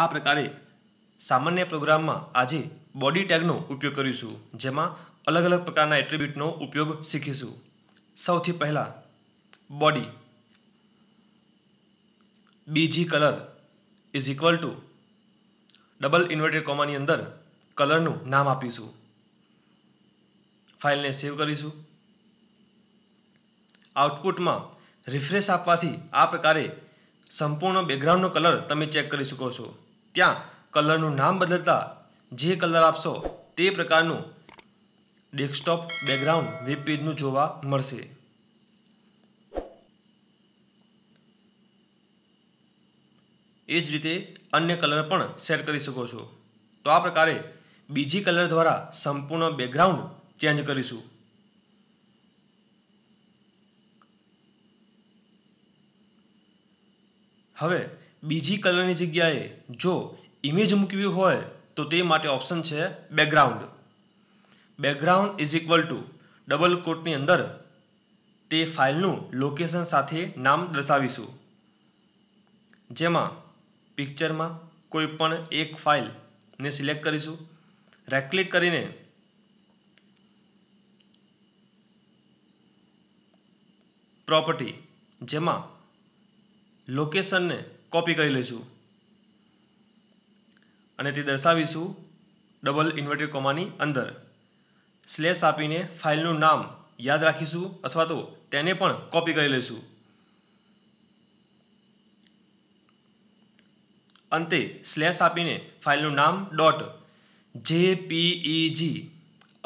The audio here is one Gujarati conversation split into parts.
આ પ્રકારે સામાન્ય પ્રોગ્રામમાં આજે બોડી ટેગનો ઉપયોગ કરીશું જેમાં અલગ અલગ પ્રકારના એટ્રીબ્યુટનો ઉપયોગ શીખીશું સૌથી પહેલાં body B G color is equal to double inverted કોમાની અંદર કલરનું નામ આપીશું ફાઇલને સેવ કરીશું આઉટપુટમાં રિફ્રેશ આપવાથી આ પ્રકારે સંપૂર્ણ બેકગ્રાઉન્ડનો કલર તમે ચેક કરી શકો છો ત્યાં કલરનું નામ બદલતા જે કલર આપશો તે પ્રકારનું ડેસ્કટોપ બેકગ્રાઉન્ડ વેબ પેજનું જોવા મળશે એ જ રીતે અન્ય કલર પણ સેટ કરી શકો છો તો આ પ્રકારે બીજી કલર દ્વારા સંપૂર્ણ બેકગ્રાઉન્ડ ચેન્જ કરીશું હવે બીજી કલરની જગ્યાએ જો ઇમેજ મૂકવી હોય તો તે માટે ઓપ્શન છે background background is equal to double કોટની અંદર તે ફાઇલનું લોકેશન સાથે નામ દર્શાવીશું જેમાં પિક્ચરમાં કોઈ પણ એક ફાઇલને સિલેક્ટ કરીશું રાઇટ ક્લિક કરીને પ્રોપર્ટી જેમાં લોકેશનને કોપી કરી લઈશું અને તે દર્શાવીશું ડબલ ઇન્વર્ટેડ કોમાની અંદર સ્લેશ આપીને ફાઇલનું નામ યાદ રાખીશું અથવા તો તેને પણ કોપી કરી લઈશું અંતે સ્લેશ આપીને ફાઇલનું નામ ડોટ જેપીઈજી e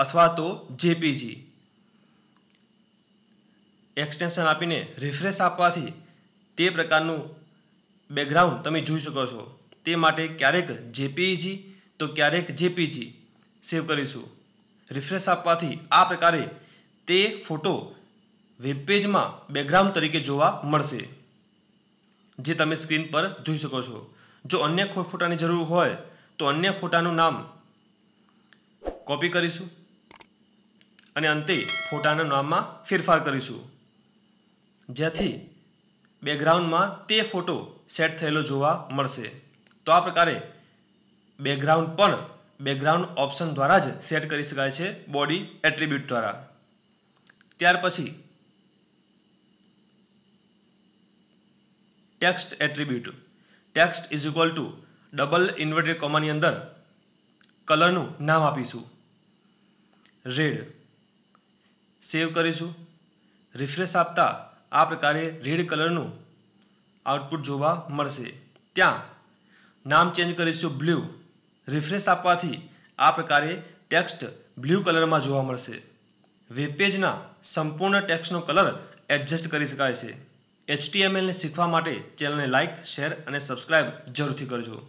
અથવા તો જેપીજી એક્સટેન્શન આપીને રિફ્રેશ આપવાથી તે પ્રકારનું બેકગ્રાઉન્ડ તમે જોઈ શકો છો તે માટે ક્યારેક જેપીજી તો ક્યારેક જેપીજી સેવ કરીશું રિફ્રેશ આપવાથી આ પ્રકારે તે ફોટો વેબપેજમાં બેકગ્રાઉન્ડ તરીકે જોવા મળશે જે તમે સ્ક્રીન પર જોઈ શકો છો જો અન્ય ફોટાની જરૂર હોય તો અન્ય ફોટાનું નામ કોપી કરીશું અને અંતે ફોટાના નામમાં ફેરફાર કરીશું જેથી બેકગ્રાઉન્ડમાં તે ફોટો સેટ થયેલો જોવા મળશે તો આ પ્રકારે બેકગ્રાઉન્ડ પણ બેકગ્રાઉન્ડ ઓપ્શન દ્વારા જ સેટ કરી શકાય છે બોડી એટ્રીબ્યુટ દ્વારા ત્યાર પછી text attribute text is equal to double inverted કોમાની અંદર કલરનું નામ આપીશું રેડ સેવ કરીશું રિફ્રેશ આપતા આ પ્રકારે રેડ કલરનું આઉટપુટ જોવા મળશે ત્યાં નામ ચેન્જ કરીશું બ્લુ રિફ્રેશ આપવાથી આ પ્રકારે ટેક્સ્ટ બ્લુ કલરમાં જોવા મળશે વેબપેજના સંપૂર્ણ ટેક્સ્ટનો કલર એડજસ્ટ કરી શકાય છે એચટીએમએલને શીખવા માટે ચેનલને લાઇક શેર અને સબસ્ક્રાઇબ જરૂરથી કરજો